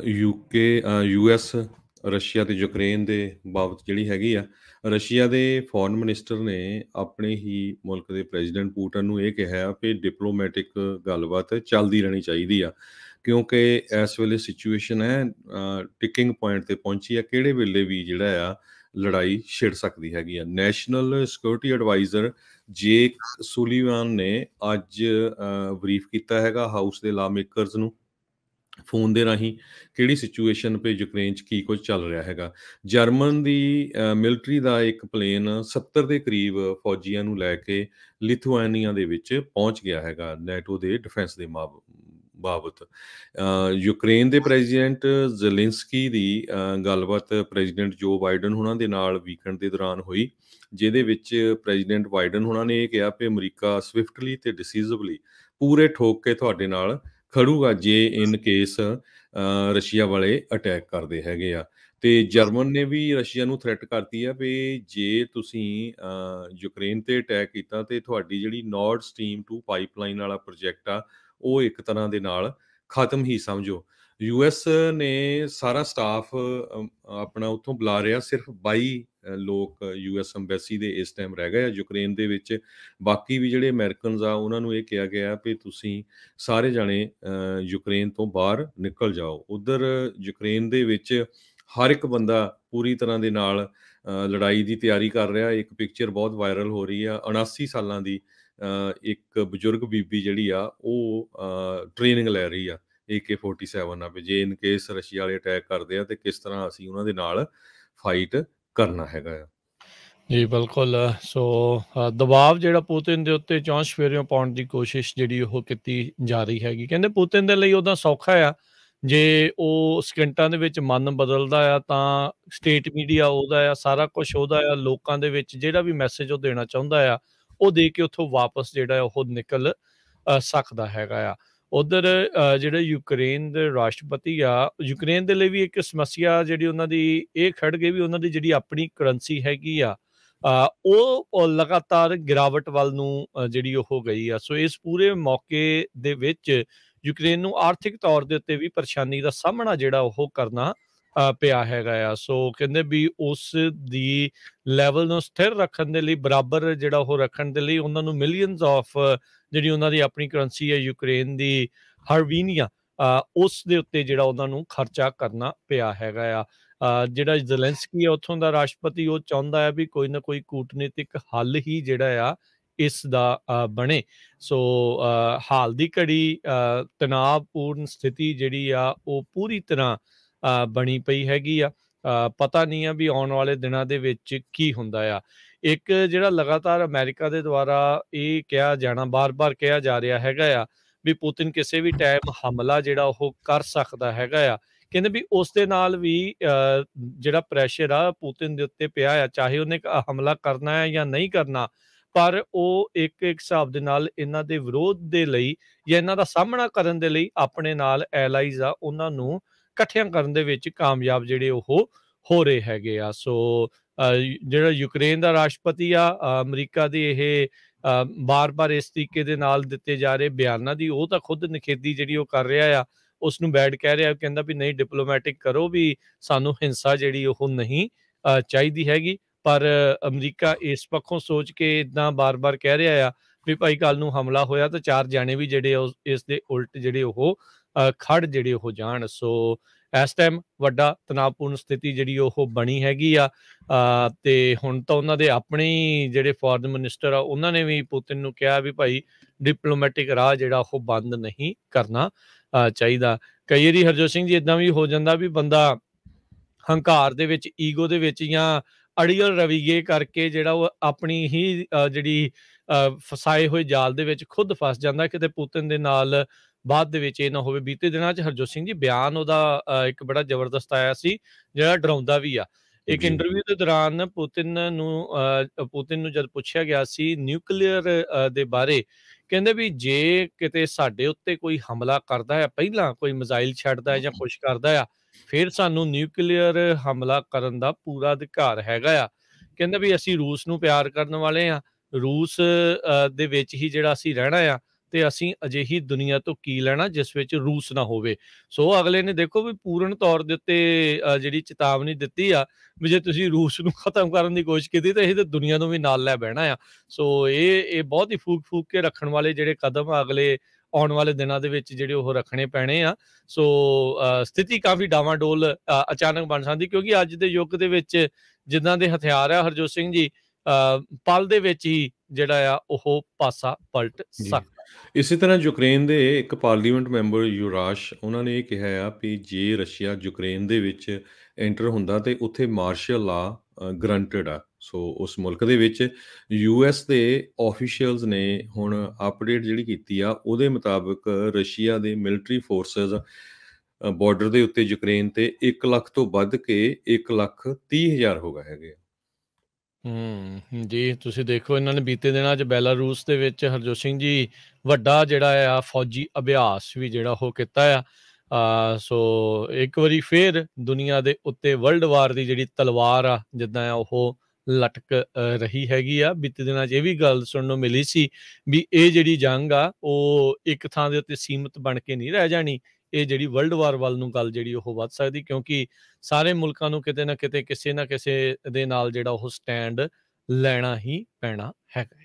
UK US Russia ਤੇ Ukraine ਦੇ ਬਾਬਤ ਜਿਹੜੀ ਹੈਗੀ ਆ ਰਸ਼ੀਆ ਦੇ ਫੋਰਨ ਮਿਨਿਸਟਰ ਨੇ ਆਪਣੇ ਹੀ ਮੁਲਕ ਦੇ ਪ੍ਰੈਜ਼ੀਡੈਂਟ ਪੂਟਨ ਨੂੰ ਇਹ ਕਿਹਾ ਕਿ ਡਿਪਲੋਮੈਟਿਕ ਗੱਲਬਾਤ ਚੱਲਦੀ ਰਹਿਣੀ ਚਾਹੀਦੀ ਆ ਕਿਉਂਕਿ ਇਸ ਵੇਲੇ ਸਿਚੁਏਸ਼ਨ ਹੈ ਟਿਕਿੰਗ ਪੁਆਇੰਟ ਤੇ ਪਹੁੰਚੀ ਆ ਕਿਹੜੇ ਵੇਲੇ ਵੀ ਜਿਹੜਾ ਆ ਲੜਾਈ ਛਿੜ ਸਕਦੀ ਹੈਗੀ ਆ national security adviser Jake Sullivan ਨੇ ਅੱਜ ਬਰੀਫ ਕੀਤਾ ਹੈਗਾ ਹਾਊਸ ਦੇ ਲਾ ਮੇਕਰਸ ਨੂੰ ਫੋਨ ਦੇ ਰਾਹੀਂ ਕਿਹੜੀ ਸਿਚੁਏਸ਼ਨ ਪੇ ਯੂਕਰੇਨ 'ਚ ਕੀ ਕੁਝ ਚੱਲ ਰਿਹਾ ਹੈਗਾ ਜਰਮਨ ਦੀ ਮਿਲਟਰੀ ਦਾ ਇੱਕ ਪਲੇਨ 70 ਦੇ ਕਰੀਬ ਫੌਜੀਆਂ ਨੂੰ ਲੈ ਕੇ ਲਿਥੁਆਨੀਆ ਦੇ ਵਿੱਚ ਪਹੁੰਚ ਗਿਆ ਹੈਗਾ ਨੈਟੋ ਦੇ ਡਿਫੈਂਸ ਦੇ ਬਾਬਤ ਯੂਕਰੇਨ ਦੇ ਪ੍ਰੈਜ਼ੀਡੈਂਟ ਜ਼ੇਲਿੰਸਕੀ ਦੀ ਗੱਲਬਾਤ ਪ੍ਰੈਜ਼ੀਡੈਂਟ ਜੋ ਬਾਈਡਨ ਹੁਣਾਂ ਦੇ ਨਾਲ ਵੀਕਐਂਡ ਦੇ ਦੌਰਾਨ ਹੋਈ ਜਿਹਦੇ ਵਿੱਚ ਪ੍ਰੈਜ਼ੀਡੈਂਟ ਬਾਈਡਨ ਹੁਣਾਂ ਨੇ ਇਹ ਕਿਹਾ ਕਿ ਅਮਰੀਕਾ ਸਵਿਫਟਲੀ ਤੇ ਡਿਸੀਜ਼ਿਵਲੀ ਪੂਰੇ ਠੋਕ ਕੇ ਤੁਹਾਡੇ ਨਾਲ ਖੜੂਗਾ ਜੇ ਇਨ ਕੇਸ ਰਸ਼ੀਆ ਵਾਲੇ ਅਟੈਕ ਕਰਦੇ ਹੈਗੇ ਆ ਤੇ ਜਰਮਨ ਨੇ ਵੀ ਰਸ਼ੀਆ ਨੂੰ ਥ੍ਰੈਟ ਕਰਤੀ ਆ ਵੀ ਜੇ ਤੁਸੀਂ ਯੂਕਰੇਨ ਤੇ ਅਟੈਕ ਕੀਤਾ ਤੇ ਤੁਹਾਡੀ ਜਿਹੜੀ ਨਾਰਡ ਸਟ੍ਰੀਮ 2 ਪਾਈਪਲਾਈਨ ਵਾਲਾ ਪ੍ਰੋਜੈਕਟ ਆ ਉਹ ਇੱਕ ਤਰ੍ਹਾਂ ਦੇ ਨਾਲ ਖਤਮ ਹੀ ਸਮਝੋ ਯੂਐਸ ਨੇ ਸਾਰਾ ਸਟਾਫ ਆਪਣਾ ਉੱਥੋਂ ਬੁਲਾ ਰਿਹਾ ਸਿਰਫ 22 ਲੋਕ ਯੂਐਸ ਐਮਬੈਸੀ ਦੇ ਇਸ ਟਾਈਮ ਰਹਿ ਗਏ ਆ ਯੂਕਰੇਨ ਦੇ ਵਿੱਚ ਬਾਕੀ ਵੀ ਜਿਹੜੇ ਅਮਰੀਕਨਸ ਆ ਉਹਨਾਂ ਨੂੰ ਇਹ ਕਿਹਾ ਗਿਆ ਵੀ ਤੁਸੀਂ ਸਾਰੇ ਜਾਣੇ ਯੂਕਰੇਨ ਤੋਂ ਬਾਹਰ ਨਿਕਲ ਜਾਓ ਉਧਰ ਯੂਕਰੇਨ ਦੇ ਵਿੱਚ ਹਰ ਇੱਕ ਬੰਦਾ ਪੂਰੀ ਤਰ੍ਹਾਂ ਦੇ ਨਾਲ ਲੜਾਈ ਦੀ ਤਿਆਰੀ ਕਰ ਰਿਹਾ ਇੱਕ ਪਿਕਚਰ ਬਹੁਤ ਵਾਇਰਲ ਹੋ ਰਹੀ ਆ 79 ਸਾਲਾਂ ਦੀ ਇੱਕ ਬਜ਼ੁਰਗ ਬੀਬੀ ਜਿਹੜੀ ਆ ਉਹ ਟ੍ਰੇਨਿੰਗ ਲੈ ਰਹੀ ਆ AK47 ਨਾਲ ਵੀ ਜੇ ਇਨ ਕੇਸ ਰਸ਼ੀਆ ਵਾਲੇ ਅਟੈਕ ਕਰਦੇ ਆ ਤੇ ਕਿਸ ਤਰ੍ਹਾਂ ਅਸੀਂ ਉਹਨਾਂ ਦੇ ਨਾਲ ਫਾਈਟ ਕਰਨਾ ਹੈਗਾ ਆ ਜੀ ਬਿਲਕੁਲ ਸੋ ਦਬਾਅ ਜਿਹੜਾ ਪੁਤਿਨ ਦੇ ਉੱਤੇ ਚੌਂਸ਼ ਫੇਰਿਓ ਪਾਉਣ ਦੀ ਕੋਸ਼ਿਸ਼ ਜਿਹੜੀ ਉਹ ਕੀਤੀ ਜਾ ਰਹੀ ਹੈਗੀ ਕਹਿੰਦੇ ਪੁਤਿਨ ਦੇ ਲਈ ਉਹਦਾ ਸੌਖਾ ਆ ਜੇ ਉਹ ਸਕਿੰਟਾਂ ਦੇ ਵਿੱਚ ਮਨ ਬਦਲਦਾ ਆ ਤਾਂ ਸਟੇਟ ਮੀਡੀਆ ਉਹਦਾ ਆ ਸਾਰਾ ਕੁਝ ਉਹਦਾ ਆ ਲੋਕਾਂ ਦੇ ਵਿੱਚ ਜਿਹੜਾ ਵੀ ਮੈਸੇਜ ਉਹ ਦੇਣਾ ਚਾਹੁੰਦਾ ਆ ਉਹ ਦੇ ਕੇ ਉੱਥੋਂ ਵਾਪਸ ਜਿਹੜਾ ਉਹ ਨਿਕਲ ਸਕਦਾ ਹੈਗਾ ਆ ਉਧਰ ਜਿਹੜੇ ਯੂਕਰੇਨ ਦੇ ਰਾਸ਼ਟਰਪਤੀ ਆ ਯੂਕਰੇਨ ਦੇ ਲਈ ਵੀ ਇੱਕ ਸਮੱਸਿਆ ਜਿਹੜੀ ਉਹਨਾਂ ਦੀ ਇਹ ਖੜ ਗਈ ਵੀ ਉਹਨਾਂ ਦੀ ਜਿਹੜੀ ਆਪਣੀ ਕਰੰਸੀ ਹੈਗੀ ਆ ਉਹ ਲਗਾਤਾਰ ਗਿਰਾਵਟ ਵੱਲ ਨੂੰ ਜਿਹੜੀ ਉਹ ਹੋ ਗਈ ਆ ਸੋ ਇਸ ਪੂਰੇ ਮੌਕੇ ਦੇ ਵਿੱਚ ਯੂਕਰੇਨ ਨੂੰ ਆਰਥਿਕ ਤੌਰ ਦੇ ਉੱਤੇ ਵੀ ਪਰੇਸ਼ਾਨੀ ਦਾ ਸਾਹਮਣਾ ਜਿਹੜਾ ਉਹ ਕਰਨਾ ਪਿਆ ਹੈਗਾ ਆ ਸੋ ਕਹਿੰਦੇ ਵੀ ਉਸ ਦੀ ਲੈਵਲ ਨੂੰ ਸਥਿਰ ਰੱਖਣ ਦੇ ਲਈ ਬਰਾਬਰ ਜਿਹੜਾ ਉਹ ਰੱਖਣ ਦੇ ਲਈ ਉਹਨਾਂ ਨੂੰ ਮਿਲੀਅਨਸ ਆਫ ਜਿਹੜੀ ਉਹਨਾਂ ਦੀ ਆਪਣੀ ਕਰੰਸੀ ਹੈ ਯੂਕਰੇਨ ਦੀ ਹਰਵੀਨੀਆ ਉਸ ਦੇ ਉੱਤੇ ਜਿਹੜਾ ਉਹਨਾਂ ਨੂੰ ਖਰਚਾ ਕਰਨਾ ਪਿਆ ਹੈਗਾ ਆ ਜਿਹੜਾ ਜ਼ੈਲੈਂਸਕੀ ਹੈ ਉੱਥੋਂ ਦਾ ਰਾਸ਼ਟਰਪਤੀ ਉਹ ਚਾਹੁੰਦਾ ਹੈ ਵੀ ਕੋਈ ਨਾ ਕੋਈ ਕੂਟਨੀਤਿਕ ਹੱਲ ਹੀ ਜਿਹੜਾ ਆ ਇਸ ਦਾ ਬਣੇ ਸੋ ਹਾਲ ਦੀ ਘੜੀ ਤਣਾਅਪੂਰਨ ਸਥਿਤੀ ਜਿਹੜੀ ਆ ਉਹ ਪੂਰੀ ਤਰ੍ਹਾਂ ਬਣੀ ਪਈ ਹੈਗੀ ਆ ਪਤਾ ਨਹੀਂ ਆ ਵੀ ਆਉਣ ਵਾਲੇ ਦਿਨਾਂ ਦੇ ਵਿੱਚ ਕੀ ਹੁੰਦਾ ਆ ਇੱਕ ਜਿਹੜਾ ਲਗਾਤਾਰ ਅਮਰੀਕਾ ਦੇ ਦੁਆਰਾ ਇਹ ਕਿਹਾ ਜਾਣਾ ਬਾਰ-ਬਾਰ ਕਿਹਾ ਜਾ ਰਿਹਾ ਹੈਗਾ ਆ ਵੀ ਪੁਤਿਨ ਕਿਸੇ ਵੀ ਟਾਈਮ ਹਮਲਾ ਜਿਹੜਾ ਉਹ ਕਰ ਸਕਦਾ ਹੈਗਾ ਆ ਕਹਿੰਦੇ ਵੀ ਉਸ ਦੇ ਨਾਲ ਵੀ ਜਿਹੜਾ ਪ੍ਰੈਸ਼ਰ ਆ ਪੁਤਿਨ ਦੇ ਉੱਤੇ ਪਿਆ ਆ ਚਾਹੇ ਉਹਨੇ ਹਮਲਾ ਕਰਨਾ ਹੈ ਜਾਂ ਨਹੀਂ ਕਰਨਾ ਪਰ ਉਹ ਇੱਕ ਇੱਕ ਹਿਸਾਬ ਦੇ ਨਾਲ ਇਹਨਾਂ ਦੇ ਵਿਰੋਧ ਦੇ ਲਈ ਜਾਂ ਇਹਨਾਂ ਦਾ ਸਾਹਮਣਾ ਕਰਨ ਦੇ ਲਈ ਆਪਣੇ ਨਾਲ ਐਲਾਈਜ਼ ਆ ਉਹਨਾਂ ਨੂੰ ਇਕੱਠਿਆਂ ਕਰਨ ਦੇ ਵਿੱਚ ਕਾਮਯਾਬ ਜਿਹੜੇ ਉਹ ਹੋ ਰਹੇ ਹੈਗੇ ਆ ਸੋ ਜਿਹੜਾ ਯੂਕਰੇਨ ਦਾ ਰਾਸ਼ਟਰਪਤੀ ਆ ਅਮਰੀਕਾ ਦੀ ਇਹ ਬਾਰ-ਬਾਰ ਇਸ ਤਰੀਕੇ ਦੇ ਨਾਲ ਦਿੱਤੇ ਜਾ ਰਹੇ ਬਿਆਨਾਂ ਦੀ ਉਹ ਤਾਂ ਖੁਦ ਨਿਖੇਦੀ ਜਿਹੜੀ ਉਹ ਕਰ ਰਿਹਾ ਆ ਉਸ ਨੂੰ ਬੈਡ ਕਹਿ ਰਿਹਾ ਕਹਿੰਦਾ ਵੀ ਨਹੀਂ ਡਿਪਲੋਮੈਟਿਕ ਕਰੋ ਵੀ ਸਾਨੂੰ ਹਿੰਸਾ ਜਿਹੜੀ ਉਹ ਨਹੀਂ ਚਾਹੀਦੀ ਹੈਗੀ ਪਰ ਅਮਰੀਕਾ ਇਸ ਪੱਖੋਂ ਸੋਚ ਕੇ ਇਦਾਂ ਬਾਰ-ਬਾਰ ਕਹਿ ਰਿਹਾ ਆ ਵੀ ਭਾਈ ਕੱਲ ਨੂੰ ਹਮਲਾ ਹੋਇਆ ਤਾਂ ਚਾਰ ਜਾਣੇ ਵੀ ਜਿਹੜੇ ਇਸ ਦੇ ਉਲਟ ਜਿਹੜੇ ਉਹ ਖੜ ਜਿਹੜੇ ਉਹ ਜਾਣ ਸੋ ਇਸ ਟਾਈਮ ਵੱਡਾ ਤਣਾਅਪੂਰਨ ਸਥਿਤੀ ਜਿਹੜੀ ਉਹ ਬਣੀ ਹੈਗੀ ਆ ਤੇ ਹੁਣ ਤਾਂ ਉਹਨਾਂ ਦੇ ਆਪਣੇ ਜਿਹੜੇ ਫੋਰਨ ਮਿਨਿਸਟਰ ਆ ਉਹਨਾਂ ਨੇ ਵੀ ਪੁਤਿਨ ਨੂੰ ਕਿਹਾ ਵੀ ਭਾਈ ਡਿਪਲੋਮੈਟਿਕ ਰਾਹ ਜਿਹੜਾ ਉਹ ਬੰਦ ਨਹੀਂ ਕਰਨਾ ਚਾਹੀਦਾ ਕਈ ਵਾਰੀ ਹਰਜੋਤ ਸਿੰਘ ਜੀ ਇਦਾਂ ਵੀ ਹੋ ਜਾਂਦਾ ਵੀ ਬੰਦਾ ਹੰਕਾਰ ਦੇ ਵਿੱਚ ਈਗੋ ਦੇ ਵਿੱਚ ਜਾਂ ਅੜੀਅਲ ਰਵਈਏ ਕਰਕੇ ਜਿਹੜਾ ਉਹ ਆਪਣੀ ਹੀ ਜਿਹੜੀ ਫਸਾਏ ਹੋਏ ਜਾਲ ਦੇ ਵਿੱਚ ਖੁਦ ਫਸ ਜਾਂਦਾ ਕਿਤੇ ਪੁਤਿਨ ਦੇ ਨਾਲ ਬਾਅਦ ਦੇ ਵਿੱਚ ਇਹ ਨਾ ਹੋਵੇ ਬੀਤੇ ਦਿਨਾਂ 'ਚ ਹਰਜੋਤ ਸਿੰਘ ਜੀ ਬਿਆਨ ਉਹਦਾ ਇੱਕ ਬੜਾ ਜ਼ਬਰਦਸਤ ਆਇਆ ਸੀ ਜਿਹੜਾ ਡਰਾਉਂਦਾ ਵੀ ਆ ਇੱਕ ਇੰਟਰਵਿਊ ਦੇ ਦੌਰਾਨ ਪੁਤਿਨ ਨੂੰ ਪੁਤਿਨ ਨੂੰ ਜਦ ਪੁੱਛਿਆ ਗਿਆ ਸੀ ਨਿਊਕਲੀਅਰ ਦੇ ਬਾਰੇ ਕਹਿੰਦੇ ਵੀ ਜੇ ਕਿਤੇ ਸਾਡੇ ਉੱਤੇ ਕੋਈ ਹਮਲਾ ਕਰਦਾ ਹੈ ਪਹਿਲਾਂ ਕੋਈ ਮਿਜ਼ਾਈਲ ਛੱਡਦਾ ਹੈ ਜਾਂ ਕੁਝ ਕਰਦਾ ਆ ਫਿਰ ਸਾਨੂੰ ਨਿਊਕਲੀਅਰ ਹਮਲਾ ਕਰਨ ਦਾ ਪੂਰਾ ਅਧਿਕਾਰ ਹੈਗਾ ਆ ਕਹਿੰਦੇ ਵੀ ਅਸੀਂ ਰੂਸ ਨੂੰ ਪਿਆਰ ਕਰਨ ਵਾਲੇ ਆ ਰੂਸ ਦੇ ਵਿੱਚ ਹੀ ਜਿਹੜਾ ਅਸੀਂ ਰਹਿਣਾ ਆ ਤੇ ਅਸੀਂ ਅਜਿਹੀ ਦੁਨੀਆ ਤੋਂ ਕੀ ਲੈਣਾ ਜਿਸ ਵਿੱਚ ਰੂਸ ਨਾ ਹੋਵੇ ਸੋ ਅਗਲੇ ਨੇ ਦੇਖੋ ਵੀ ਪੂਰਨ ਤੌਰ ਦੇ ਉੱਤੇ ਜਿਹੜੀ ਚੇਤਾਵਨੀ ਦਿੱਤੀ ਆ ਵੀ ਜੇ ਤੁਸੀਂ ਰੂਸ ਨੂੰ ਖਤਮ ਕਰਨ ਦੀ ਕੋਸ਼ਿਸ਼ ਕੀਤੀ ਤਾਂ ਇਹ ਤੇ ਦੁਨੀਆ ਨੂੰ ਵੀ ਨਾਲ ਲੈ ਬਹਿਣਾ ਆ ਸੋ ਇਹ ਇਹ ਬਹੁਤ ਹੀ ਫੂਕ ਫੂਕ ਕੇ ਰੱਖਣ ਵਾਲੇ ਜਿਹੜੇ ਕਦਮ ਆ ਅਗਲੇ ਆਉਣ ਵਾਲੇ ਦਿਨਾਂ ਦੇ ਵਿੱਚ ਜਿਹੜੇ ਉਹ ਰੱਖਣੇ ਪੈਣੇ ਆ ਸੋ ਸਥਿਤੀ ਕਾਫੀ ਡੋਲ ਅਚਾਨਕ ਬਣ ਸਕਦੀ ਕਿਉਂਕਿ ਅੱਜ ਦੇ ਯੁੱਗ ਦੇ ਵਿੱਚ ਜਿੱਦਾਂ ਦੇ ਹਥਿਆਰ ਆ ਹਰਜੋਤ ਸਿੰਘ ਜੀ ਪਲ ਦੇ ਵਿੱਚ ਹੀ ਜਿਹੜਾ ਆ ਉਹ ਪਾਸਾ ਪਲਟ ਸਕਦਾ ਇਸੇ ਤਰ੍ਹਾਂ ਯੂਕਰੇਨ ਦੇ ਇੱਕ ਪਾਰਲੀਮੈਂਟ ਮੈਂਬਰ ਯੂਰਾਸ਼ ਉਹਨਾਂ ਨੇ ਇਹ ਕਿਹਾ ਆ ਕਿ ਜੇ ਰਸ਼ੀਆ ਯੂਕਰੇਨ ਦੇ ਵਿੱਚ ਐਂਟਰ ਹੁੰਦਾ ਤੇ ਉੱਥੇ ਮਾਰਸ਼ਲ ਲਾ ਗਰੰਟਡ ਆ ਸੋ ਉਸ ਮੁਲਕ ਦੇ ਵਿੱਚ ਯੂਐਸ ਦੇ ਆਫੀਸ਼ੀਅਲਸ ਨੇ ਹੁਣ ਅਪਡੇਟ ਜਿਹੜੀ ਕੀਤੀ ਆ ਉਹਦੇ ਮੁਤਾਬਕ ਰਸ਼ੀਆ ਦੇ ਮਿਲਟਰੀ ਫੋਰਸਸ ਬਾਰਡਰ ਦੇ ਉੱਤੇ ਯੂਕਰੇਨ ਤੇ 1 ਲੱਖ ਤੋਂ ਵੱਧ ਕੇ 1 ਲੱਖ 30 ਹਜ਼ਾਰ ਹੋ ਗਏ ਹੈਗੇ ਹੂੰ ਜੀ ਤੁਸੀਂ ਦੇਖੋ ਇਹਨਾਂ ਨੇ ਬੀਤੇ ਦਿਨਾਂ 'ਚ ਬੈਲਾਰੂਸ ਦੇ ਵਿੱਚ ਹਰਜੋਤ ਸਿੰਘ ਜੀ ਵੱਡਾ ਜਿਹੜਾ ਆ ਫੌਜੀ ਅਭਿਆਸ ਵੀ ਜਿਹੜਾ ਉਹ ਕੀਤਾ ਆ ਆ ਸੋ ਇੱਕ ਵਾਰੀ ਫੇਰ ਦੁਨੀਆ ਦੇ ਉੱਤੇ ਵਰਲਡ ਵਾਰ ਦੀ ਜਿਹੜੀ ਤਲਵਾਰ ਆ ਜਿੱਦਾਂ ਆ ਉਹ ਲਟਕ ਰਹੀ ਹੈਗੀ ਆ ਬੀਤੇ ਦਿਨਾਂ 'ਚ ਇਹ ਵੀ ਗੱਲ ਸੁਣਨ ਨੂੰ ਮਿਲੀ ਸੀ ਵੀ ਇਹ ਜਿਹੜੀ ਜੰਗ ਆ ਉਹ ਇੱਕ ਥਾਂ ਦੇ ਉੱਤੇ ਸੀਮਤ ਬਣ ਕੇ ਨਹੀਂ ਰਹਿ ਜਾਣੀ ਇਹ ਜਿਹੜੀ ਵਰਲਡ ਵਾਰ ਵੱਲ ਨੂੰ ਗੱਲ ਜਿਹੜੀ ਉਹ ਵੱਧ ਸਕਦੀ ਕਿਉਂਕਿ ਸਾਰੇ ਮੁਲਕਾਂ ਨੂੰ ਕਿਤੇ ਨਾ ਕਿਤੇ ਕਿਸੇ ਨਾ ਕਿਸੇ ਦੇ ਨਾਲ ਜਿਹੜਾ ਉਹ ਸਟੈਂਡ ਲੈਣਾ ਹੀ ਪੈਣਾ ਹੈਗਾ